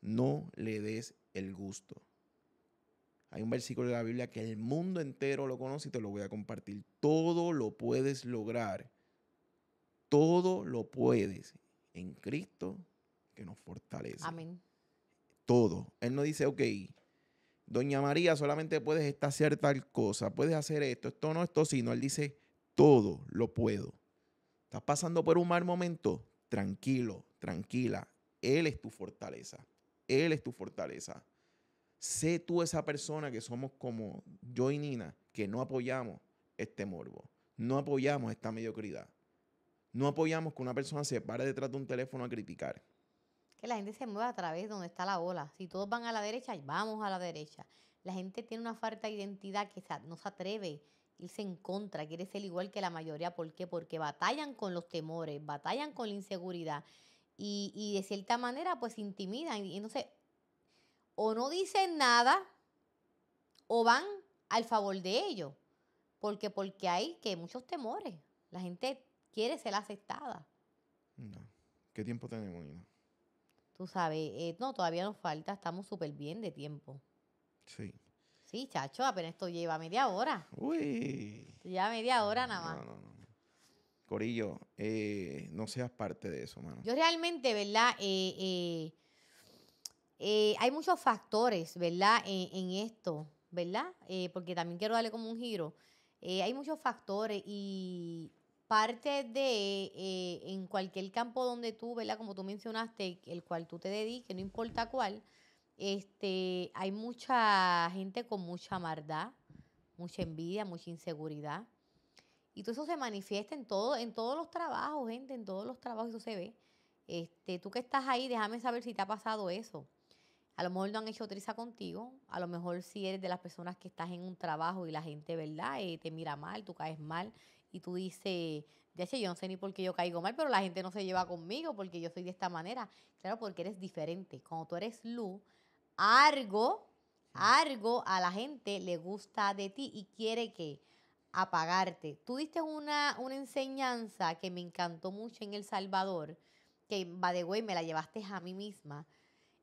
No le des el gusto. Hay un versículo de la Biblia que el mundo entero lo conoce y te lo voy a compartir. Todo lo puedes lograr. Todo lo puedes en Cristo que nos fortalece. Amén. Todo. Él no dice, ok, Doña María, solamente puedes hacer tal cosa, puedes hacer esto, esto no, esto sí. él dice, todo lo puedo. ¿Estás pasando por un mal momento? Tranquilo, tranquila. Él es tu fortaleza. Él es tu fortaleza. Sé tú esa persona que somos como yo y Nina, que no apoyamos este morbo. No apoyamos esta mediocridad. No apoyamos que una persona se pare detrás de un teléfono a criticar que la gente se mueve a través de donde está la ola. Si todos van a la derecha, vamos a la derecha. La gente tiene una falta de identidad que no se atreve a irse en contra, quiere ser igual que la mayoría. ¿Por qué? Porque batallan con los temores, batallan con la inseguridad y, de cierta manera pues intimidan. Y entonces, o no dicen nada o van al favor de ellos. Porque, porque hay que muchos temores. La gente quiere ser aceptada. ¿Qué tiempo tenemos, Nina? Tú sabes, eh, no, todavía nos falta, estamos súper bien de tiempo. Sí. Sí, chacho, apenas esto lleva media hora. Uy. Lleva media hora nada más. Corillo, eh, no seas parte de eso, mano. Yo realmente, ¿verdad? Eh, hay muchos factores, ¿verdad? En, esto, ¿verdad? porque también quiero darle como un giro. hay muchos factores y parte de, eh, en cualquier campo donde tú, ¿verdad? Como tú mencionaste, el cual tú te dediques, no importa cuál, este, hay mucha gente con mucha maldad, mucha envidia, mucha inseguridad. Y todo eso se manifiesta en, todo, en todos los trabajos, gente, en todos los trabajos eso se ve. Este, tú que estás ahí, déjame saber si te ha pasado eso. A lo mejor no han hecho triza contigo, a lo mejor si eres de las personas que estás en un trabajo y la gente, ¿verdad? Eh, te mira mal, tú caes mal y tú dices, ya sé, yo no sé ni por qué yo caigo mal, pero la gente no se lleva conmigo porque yo soy de esta manera. Claro, porque eres diferente. Cuando tú eres luz, algo, algo a la gente le gusta de ti y quiere que apagarte. Tú diste una, una enseñanza que me encantó mucho en El Salvador, que, va de me la llevaste a mí misma.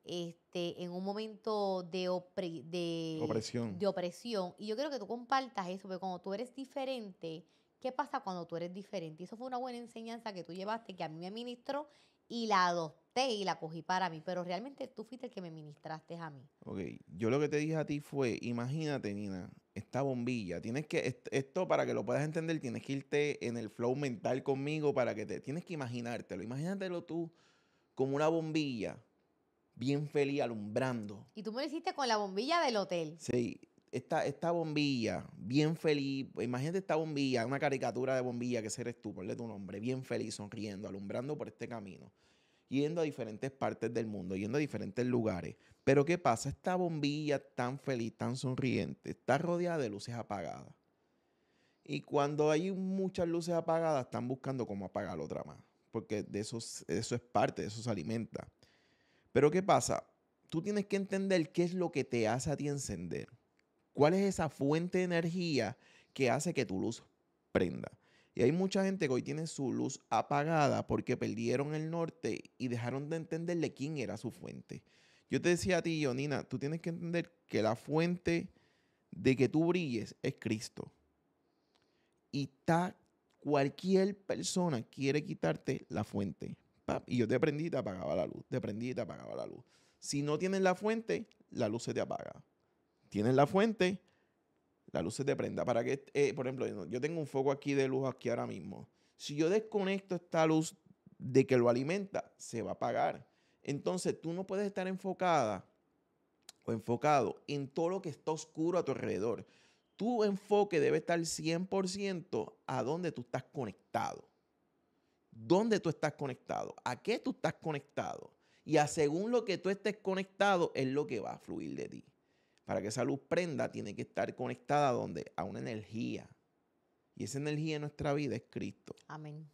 Este, en un momento de, opresión. de opresión. Y yo creo que tú compartas eso, porque cuando tú eres diferente, ¿Qué pasa cuando tú eres diferente? Y eso fue una buena enseñanza que tú llevaste, que a mí me ministró y la adopté y la cogí para mí, pero realmente tú fuiste el que me ministraste a mí. Ok, yo lo que te dije a ti fue, imagínate, Nina, esta bombilla, tienes que, esto para que lo puedas entender, tienes que irte en el flow mental conmigo para que te, tienes que imaginártelo, imagínatelo tú como una bombilla bien feliz alumbrando. Y tú me lo hiciste con la bombilla del hotel. Sí, esta, bombilla, bien feliz, imagínate esta bombilla, una caricatura de bombilla que eres tú, ponle tu nombre, bien feliz, sonriendo, alumbrando por este camino, yendo a diferentes partes del mundo, yendo a diferentes lugares. Pero ¿qué pasa? Esta bombilla tan feliz, tan sonriente, está rodeada de luces apagadas. Y cuando hay muchas luces apagadas, están buscando cómo apagar otra más, porque de eso, eso es parte, de eso se alimenta. Pero ¿qué pasa? Tú tienes que entender qué es lo que te hace a ti encender. ¿Cuál es esa fuente de energía que hace que tu luz prenda? Y hay mucha gente que hoy tiene su luz apagada porque perdieron el norte y dejaron de entenderle quién era su fuente. Yo te decía a ti, Ionina, tú tienes que entender que la fuente de que tú brilles es Cristo. Y está cualquier persona quiere quitarte la fuente. y yo te prendí y te apagaba la luz. Te prendí y te apagaba la luz. Si no tienes la fuente, la luz se te apaga tienes la fuente, luz se te prenda. Para que, eh, por ejemplo, yo tengo un foco aquí de luz aquí ahora mismo. Si yo desconecto esta luz de que lo alimenta, se va a apagar. Entonces tú no puedes estar enfocada o enfocado en todo lo que está oscuro a tu alrededor. Tu enfoque debe estar 100% a donde tú estás conectado. ¿Dónde tú estás conectado? ¿A qué tú estás conectado? Y a según lo que tú estés conectado es lo que va a fluir de ti. Para que esa luz prenda, tiene que estar conectada donde? a una energía. Y esa energía en nuestra vida es Cristo. Amén.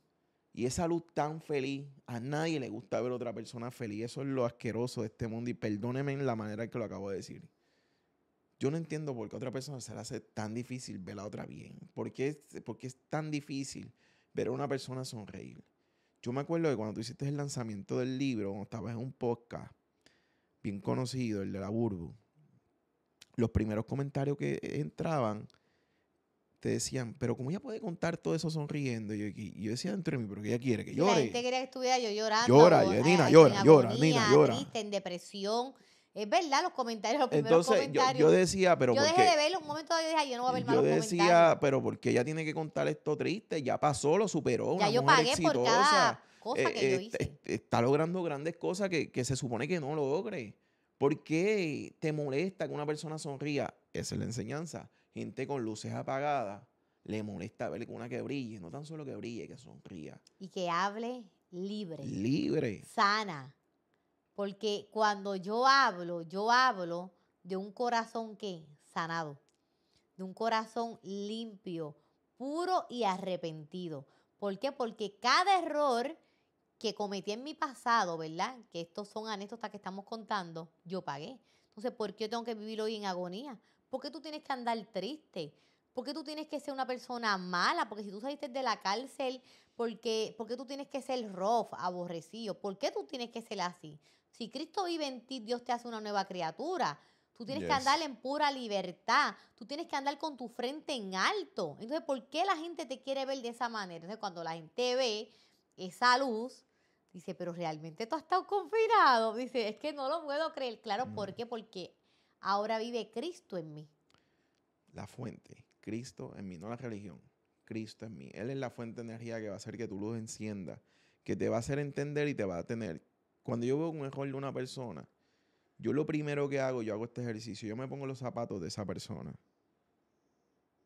Y esa luz tan feliz, a nadie le gusta ver a otra persona feliz. Eso es lo asqueroso de este mundo. Y perdóneme en la manera que lo acabo de decir. Yo no entiendo por qué a otra persona se le hace tan difícil ver a otra bien. ¿Por qué, es tan difícil ver a una persona sonreír? Yo me acuerdo de cuando tú hiciste el lanzamiento del libro, cuando estabas en un podcast bien conocido, el de la Burbu, los primeros comentarios que entraban te decían, pero ¿cómo ella puede contar todo eso sonriendo? Y yo, decía entre mí, pero ella quiere que llore. La gente quería que estuviera yo llorando. Llora, Edina Nina, llora, llora, llora. Triste, en depresión. Es verdad, los comentarios, los primeros Entonces, comentarios. Yo, decía, pero. Yo dejé de verlo un momento, yo dije, yo no voy a ver más Yo decía, pero porque ella tiene que contar esto triste? Ya pasó, lo superó. Ya yo pagué por cada cosa eh, que yo eh, hice. Está, logrando grandes cosas que, que se supone que no logre. ¿Por qué te molesta que una persona sonría? Esa es la enseñanza. Gente con luces apagadas le molesta ver que una que brille, no tan solo que brille, que sonría. Y que hable libre. Libre. Sana. Porque cuando yo hablo, yo hablo de un corazón que sanado, de un corazón limpio, puro y arrepentido. ¿Por qué? Porque cada error que cometí en mi pasado, ¿verdad? Que estos son anécdotas que estamos contando, yo pagué. Entonces, ¿por qué tengo que vivir hoy en agonía? ¿Por qué tú tienes que andar triste? ¿Por qué tú tienes que ser una persona mala? Porque si tú saliste de la cárcel, ¿por qué, tú tienes que ser rough, aborrecido? ¿Por qué tú tienes que ser así? Si Cristo vive en ti, Dios te hace una nueva criatura. Tú tienes que andar en pura libertad. Tú tienes que andar con tu frente en alto. Entonces, ¿por qué la gente te quiere ver de esa manera? Entonces, cuando la gente ve esa luz, Dice, pero realmente tú has estado confinado. Dice, es que no lo puedo creer. Claro, ¿por mm. qué? Porque ahora vive Cristo en mí. La fuente, Cristo en mí, no la religión. Cristo en mí. Él es la fuente de energía que va a hacer que tu luz encienda, que te va a hacer entender y te va a tener. Cuando yo veo un error de una persona, yo lo primero que hago, yo hago este ejercicio, yo me pongo los zapatos de esa persona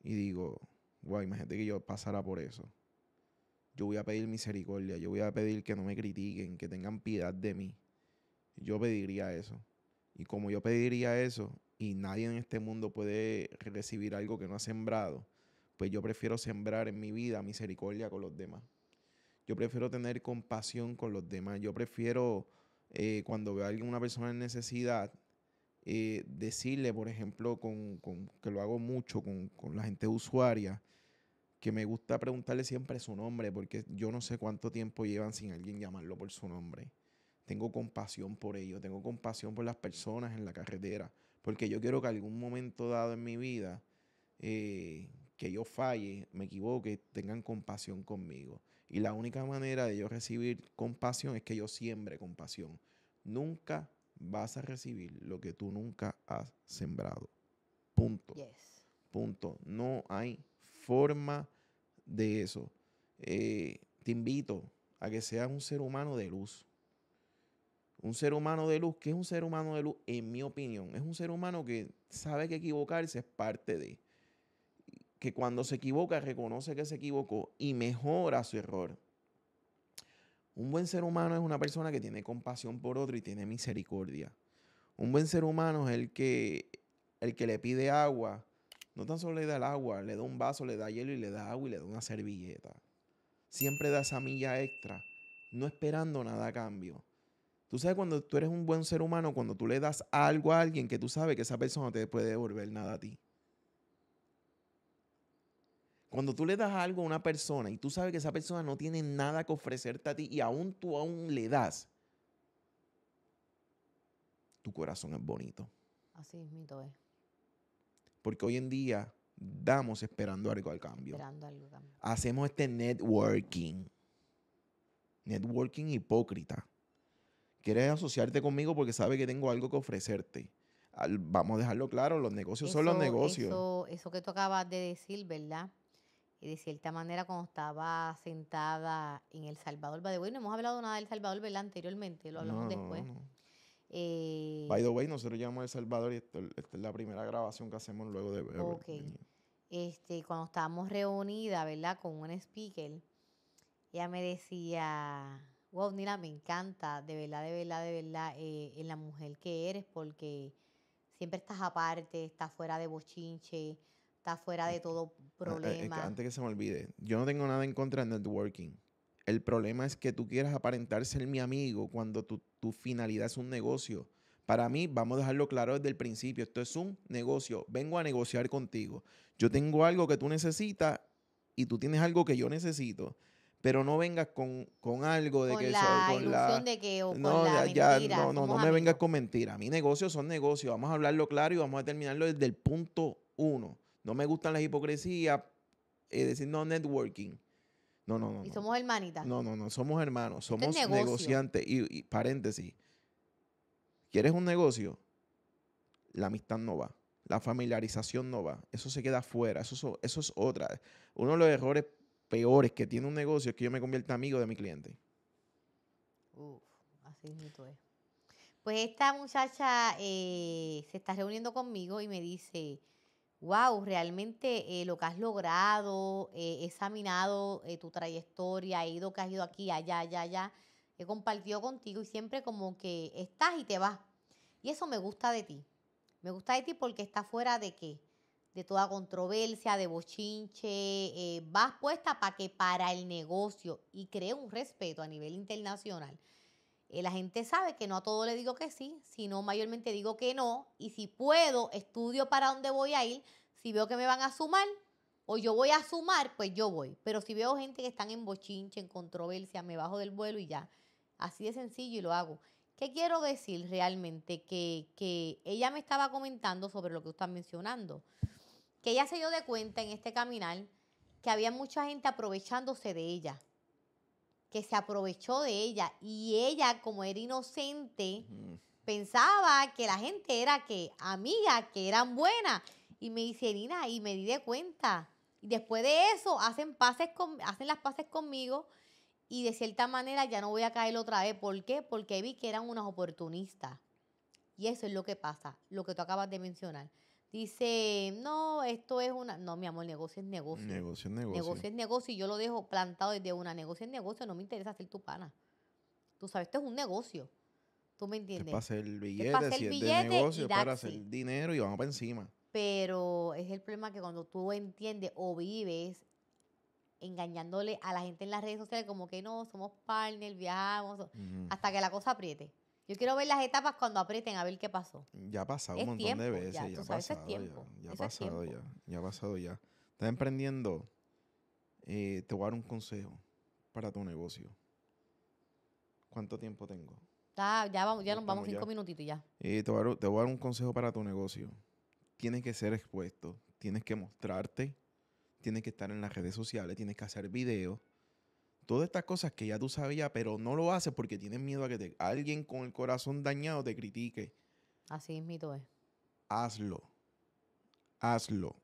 y digo, wow, imagínate que yo pasara por eso yo voy a pedir misericordia, yo voy a pedir que no me critiquen, que tengan piedad de mí. Yo pediría eso. Y como yo pediría eso, y nadie en este mundo puede recibir algo que no ha sembrado, pues yo prefiero sembrar en mi vida misericordia con los demás. Yo prefiero tener compasión con los demás. Yo prefiero, eh, cuando veo a una persona en necesidad, eh, decirle, por ejemplo, con, que lo hago mucho con, con la gente usuaria, que me gusta preguntarle siempre su nombre, porque yo no sé cuánto tiempo llevan sin alguien llamarlo por su nombre. Tengo compasión por ellos, tengo compasión por las personas en la carretera, porque yo quiero que algún momento dado en mi vida, eh, que yo falle, me equivoque, tengan compasión conmigo. Y la única manera de yo recibir compasión es que yo siembre compasión. Nunca vas a recibir lo que tú nunca has sembrado. Punto. Punto. No hay forma de eso, eh, te invito a que seas un ser humano de luz. Un ser humano de luz, que es un ser humano de luz, en mi opinión, es un ser humano que sabe que equivocarse es parte de, que cuando se equivoca reconoce que se equivocó y mejora su error. Un buen ser humano es una persona que tiene compasión por otro y tiene misericordia. Un buen ser humano es el que, el que le pide agua no tan solo le da el agua, le da un vaso, le da hielo y le da agua y le da una servilleta. Siempre da esa milla extra, no esperando nada a cambio. Tú sabes cuando tú eres un buen ser humano, cuando tú le das algo a alguien que tú sabes que esa persona no te puede devolver nada a ti. Cuando tú le das algo a una persona y tú sabes que esa persona no tiene nada que ofrecerte a ti y aún tú aún le das, tu corazón es bonito. Así es, mito es. Porque hoy en día damos esperando algo al cambio. Hacemos este networking. Networking hipócrita. Quieres asociarte conmigo porque sabes que tengo algo que ofrecerte. vamos a dejarlo claro, los negocios son los negocios. Eso, que tú acabas de decir, ¿verdad? Y de cierta manera, cuando estaba sentada en El Salvador, de bueno, no hemos hablado nada del Salvador, ¿verdad? Anteriormente, lo hablamos después. Eh, By the way, nosotros llamamos El Salvador y esta, este es la primera grabación que hacemos luego de Este, cuando estábamos reunidas, ¿verdad? Con un speaker, ella me decía, wow, Nila, me encanta, de verdad, de verdad, de verdad, eh, en la mujer que eres, porque siempre estás aparte, estás fuera de bochinche, estás fuera de todo eh, problema. antes que se me olvide, yo no tengo nada en contra de networking. El problema es que tú quieras aparentar ser mi amigo cuando tu, tu finalidad es un negocio. Para mí, vamos a dejarlo claro desde el principio, esto es un negocio. Vengo a negociar contigo. Yo tengo algo que tú necesitas y tú tienes algo que yo necesito. Pero no vengas con, algo de que con la de que no, no, no, me vengas con A Mi negocio son negocios. Vamos a hablarlo claro y vamos a terminarlo desde el punto uno. No me gustan las hipocresías, es eh, decir no networking. No, no, no. Y somos hermanitas. No, no, no, somos hermanos, este somos negociantes. Y, y, paréntesis, ¿quieres un negocio? La amistad no va, la familiarización no va, eso se queda afuera, eso, eso es otra. Uno de los errores peores que tiene un negocio es que yo me convierta amigo de mi cliente. Uf, así es. Pues esta muchacha eh, se está reuniendo conmigo y me dice, wow, realmente eh, lo que has logrado, eh, he examinado eh, tu trayectoria, he ido que has ido aquí, allá, allá, allá, he compartido contigo y siempre como que estás y te vas. Y eso me gusta de ti. Me gusta de ti porque está fuera de qué? De toda controversia, de bochinche, vas puesta para que para el negocio y crea un respeto a nivel internacional. Eh, la gente sabe que no a todo le digo que sí, sino mayormente digo que no. Y si puedo, estudio para dónde voy a ir. Si veo que me van a sumar o yo voy a sumar, pues yo voy. Pero si veo gente que están en bochinche, en controversia, me bajo del vuelo y ya. Así de sencillo y lo hago. ¿Qué quiero decir realmente? Que, que ella me estaba comentando sobre lo que usted está mencionando. Que ella se dio de cuenta en este caminar que había mucha gente aprovechándose de ella que se aprovechó de ella y ella como era inocente pensaba que la gente era que amiga, que eran buenas y me dice Nina y me di de cuenta y después de eso hacen pases hacen las paces conmigo y de cierta manera ya no voy a caer otra vez. ¿Por qué? Porque vi que eran unas oportunistas. Y eso es lo que pasa, lo que tú acabas de mencionar dice, no, esto es una... No, mi amor, negocio es negocio. Negocio es negocio. Negocio es negocio y yo lo dejo plantado desde una. Negocio es negocio, no me interesa hacer tu pana. Tú sabes, esto es un negocio. ¿Tú me entiendes? para hacer billetes, billete, hacer negocio, para hacer dinero y vamos para encima. Pero es el problema que cuando tú entiendes o vives engañándole a la gente en las redes sociales como que no, somos partners, viajamos, hasta que la cosa apriete. Yo quiero ver las etapas cuando aprieten a ver qué pasó. Ya ha pasado un montón de veces. Ya, ha pasado, ya, ya ha pasado ya. Ya ha pasado ya. Estás emprendiendo. Eh, te voy a dar un consejo para tu negocio. ¿Cuánto tiempo tengo? ya vamos, ya nos vamos cinco minutitos ya. te voy a dar un consejo para tu negocio. Tienes que ser expuesto. Tienes que mostrarte. Tienes que estar en las redes sociales. Tienes que hacer videos Todas estas cosas que ya tú sabías, pero no lo haces porque tienes miedo a que alguien con el corazón dañado te critique. Así es mi es. Hazlo. Hazlo.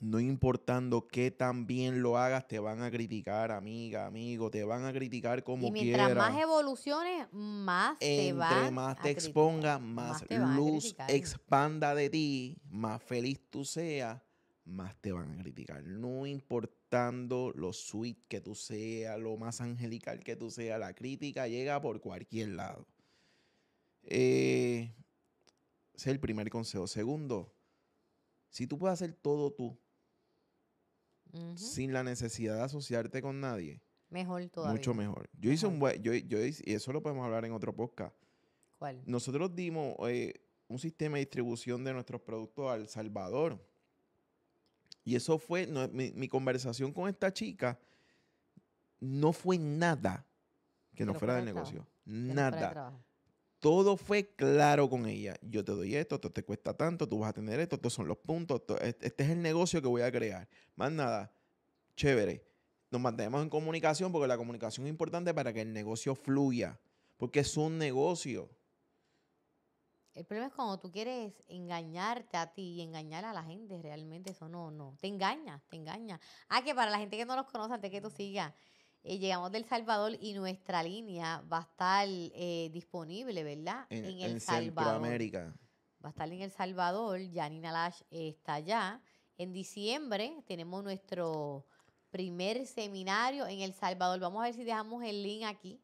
No importando qué tan bien lo hagas, te van a criticar, amiga, amigo, te van a criticar como quieras. Y mientras más evoluciones, más te más te exponga, más, luz expanda de ti, más feliz tú seas, más te van a criticar. No importa lo sweet que tú seas, lo más angelical que tú seas, la crítica llega por cualquier lado. Eh, ese es el primer consejo. Segundo, si tú puedes hacer todo tú, sin la necesidad de asociarte con nadie, mejor Mucho mejor. Yo hice un buen, y eso lo podemos hablar en otro podcast. ¿Cuál? Nosotros dimos eh, un sistema de distribución de nuestros productos al Salvador y eso fue, mi, conversación con esta chica no fue nada que no, fuera del negocio. Nada. Todo fue claro con ella. Yo te doy esto, esto te cuesta tanto, tú vas a tener esto, estos son los puntos, este es el negocio que voy a crear. Más nada, chévere. Nos mantenemos en comunicación porque la comunicación es importante para que el negocio fluya, porque es un negocio. El problema es cuando tú quieres engañarte a ti y engañar a la gente, realmente eso no, no. Te engaña, te engaña. Ah, que para la gente que no nos conoce, antes que tú mm. sigas, eh, llegamos del Salvador y nuestra línea va a estar eh, disponible, ¿verdad? En, en El en Salvador. Centroamérica. Va a estar en El Salvador, Janina Lash está allá. En diciembre tenemos nuestro primer seminario en El Salvador. Vamos a ver si dejamos el link aquí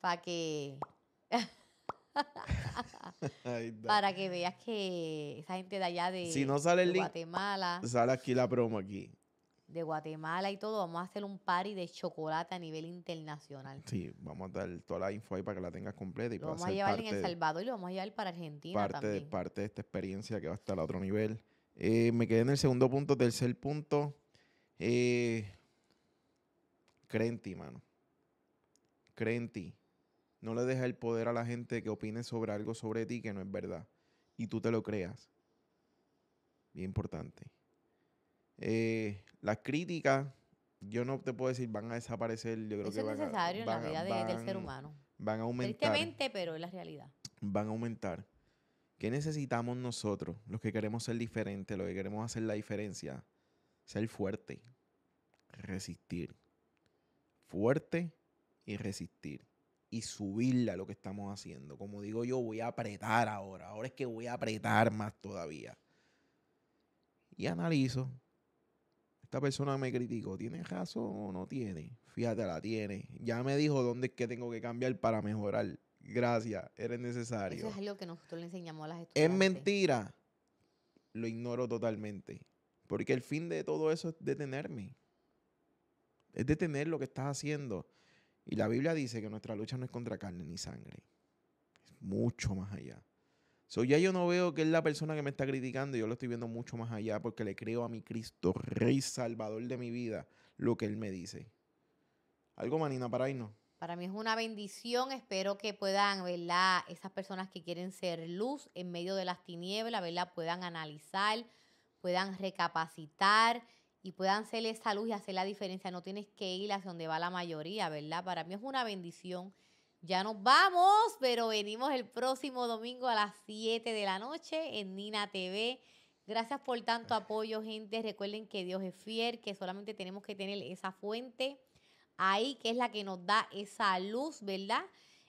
para que <laughs> Para que veas que esa gente de allá de, Guatemala. Sale aquí la promo aquí. De Guatemala y todo, vamos a hacer un party de chocolate a nivel internacional. Sí, vamos a dar toda la info ahí para que la tengas completa. Y lo vamos a llevar en El Salvador y lo vamos a llevar para Argentina parte, De, parte de esta experiencia que va hasta el otro nivel. Eh, me quedé en el segundo punto, tercer punto. Eh, ti, mano. crenti ti no le dejas el poder a la gente que opine sobre algo sobre ti que no es verdad y tú te lo creas. Bien importante. Eh, las críticas, yo no te puedo decir van a desaparecer. Yo creo Eso es necesario en la vida del ser humano. Van a aumentar. Tristemente, pero es la realidad. Van a aumentar. ¿Qué necesitamos nosotros, los que queremos ser diferentes, los que queremos hacer la diferencia? Ser fuerte, resistir. Fuerte y resistir y subirla lo que estamos haciendo. Como digo yo, voy a apretar ahora. Ahora es que voy a apretar más todavía. Y analizo. Esta persona me criticó. ¿Tiene razón o no tiene? Fíjate, la tiene. Ya me dijo dónde es que tengo que cambiar para mejorar. Gracias, eres necesario. Eso es que nosotros le enseñamos a las estudiantes. Es mentira. Lo ignoro totalmente. Porque el fin de todo eso es detenerme. Es detener lo que estás haciendo. Y la Biblia dice que nuestra lucha no es contra carne ni sangre. Es mucho más allá. So, ya yo no veo que es la persona que me está criticando, yo lo estoy viendo mucho más allá porque le creo a mi Cristo, Rey Salvador de mi vida, lo que Él me dice. ¿Algo, Manina, para irnos? Para mí es una bendición, espero que puedan, ¿verdad? Esas personas que quieren ser luz en medio de las tinieblas, ¿verdad? Puedan analizar, puedan recapacitar y puedan ser esa luz y hacer la diferencia. No tienes que ir hacia donde va la mayoría, ¿verdad? Para mí es una bendición. Ya nos vamos, pero venimos el próximo domingo a las 7 de la noche en Nina TV. Gracias por tanto apoyo, gente. Recuerden que Dios es fiel, que solamente tenemos que tener esa fuente ahí, que es la que nos da esa luz, ¿verdad?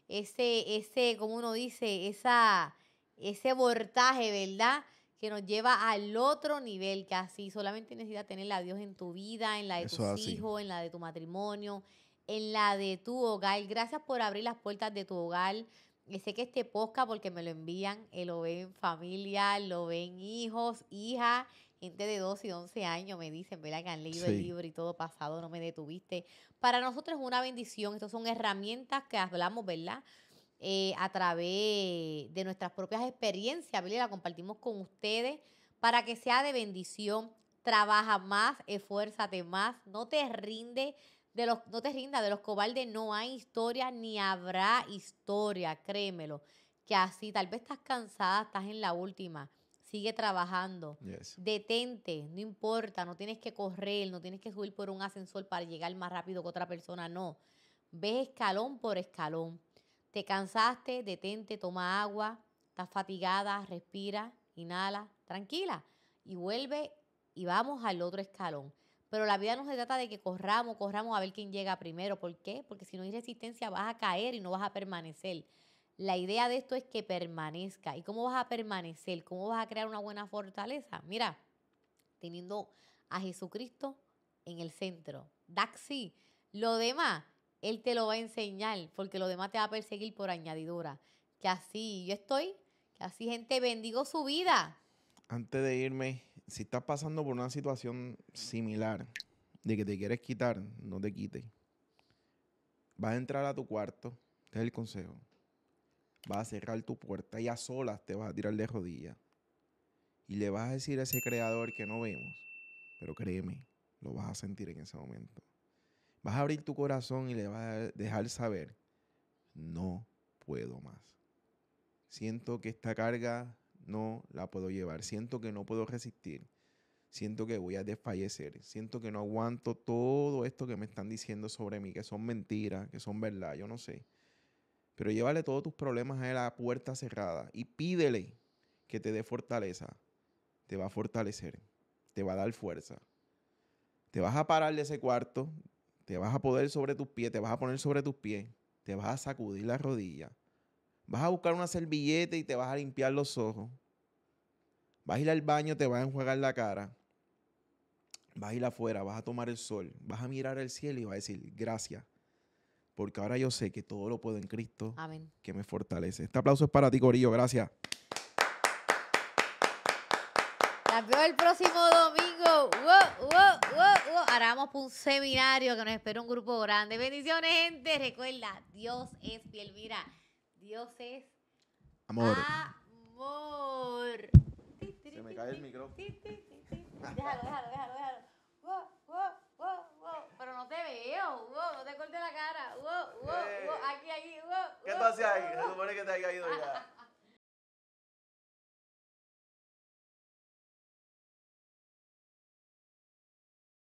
Ese, ese, como uno dice, esa, ese voltaje, ¿verdad? que nos lleva al otro nivel, que así solamente necesitas tener a Dios en tu vida, en la de tus hijos, en la de tu matrimonio, en la de tu hogar. Gracias por abrir las puertas de tu hogar. sé que este posca porque me lo envían, eh, lo ven familia, lo ven hijos, hijas, gente de 12 y 11 años me dicen, ¿verdad? Que han leído el libro y todo pasado, no me detuviste. Para nosotros es una bendición, estas son herramientas que hablamos, ¿verdad? Eh, a través de nuestras propias experiencias, La compartimos con ustedes para que sea de bendición. Trabaja más, esfuérzate más, no te rinde de los, no te de los cobardes, no hay historia ni habrá historia, créemelo. Que así, tal vez estás cansada, estás en la última. Sigue trabajando. Detente, no importa, no tienes que correr, no tienes que subir por un ascensor para llegar más rápido que otra persona, no. Ves escalón por escalón te cansaste, detente, toma agua, estás fatigada, respira, inhala, tranquila y vuelve y vamos al otro escalón. Pero la vida no se trata de que corramos, corramos a ver quién llega primero. ¿Por qué? Porque si no hay resistencia vas a caer y no vas a permanecer. La idea de esto es que permanezca. ¿Y cómo vas a permanecer? ¿Cómo vas a crear una buena fortaleza? Mira, teniendo a Jesucristo en el centro. Daxi, lo demás él te lo va a enseñar, porque lo demás te va a perseguir por añadidura. Que así yo estoy, que así gente bendigo su vida. Antes de irme, si estás pasando por una situación similar, de que te quieres quitar, no te quites. Vas a entrar a tu cuarto, este es el consejo. Vas a cerrar tu puerta y a solas te vas a tirar de rodillas. Y le vas a decir a ese creador que no vemos, pero créeme, lo vas a sentir en ese momento. Vas a abrir tu corazón y le vas a dejar saber, no puedo más. Siento que esta carga no la puedo llevar, siento que no puedo resistir, siento que voy a desfallecer, siento que no aguanto todo esto que me están diciendo sobre mí, que son mentiras, que son verdad, yo no sé. Pero llévale todos tus problemas a la puerta cerrada y pídele que te dé fortaleza. Te va a fortalecer, te va a dar fuerza. Te vas a parar de ese cuarto, te vas a poder sobre tus pies, te vas a poner sobre tus pies, te vas a sacudir la rodilla. Vas a buscar una servilleta y te vas a limpiar los ojos. Vas a ir al baño, te vas a enjuagar la cara. Vas a ir afuera, vas a tomar el sol, vas a mirar al cielo y vas a decir, gracias, porque ahora yo sé que todo lo puedo en Cristo Amén. que me fortalece. Este aplauso es para ti, Corillo, gracias. veo el próximo domingo. Wow, un seminario que nos espera un grupo grande. Bendiciones, gente. Recuerda, Dios es fiel. Mira, Dios es amor. Se me cae el micrófono. Déjalo, déjalo, déjalo, déjalo. Pero no te veo. no te cortes la cara. Eh. Aquí, aquí. ¿Qué tú hacías ahí? Se supone que te haya caído ya. <laughs>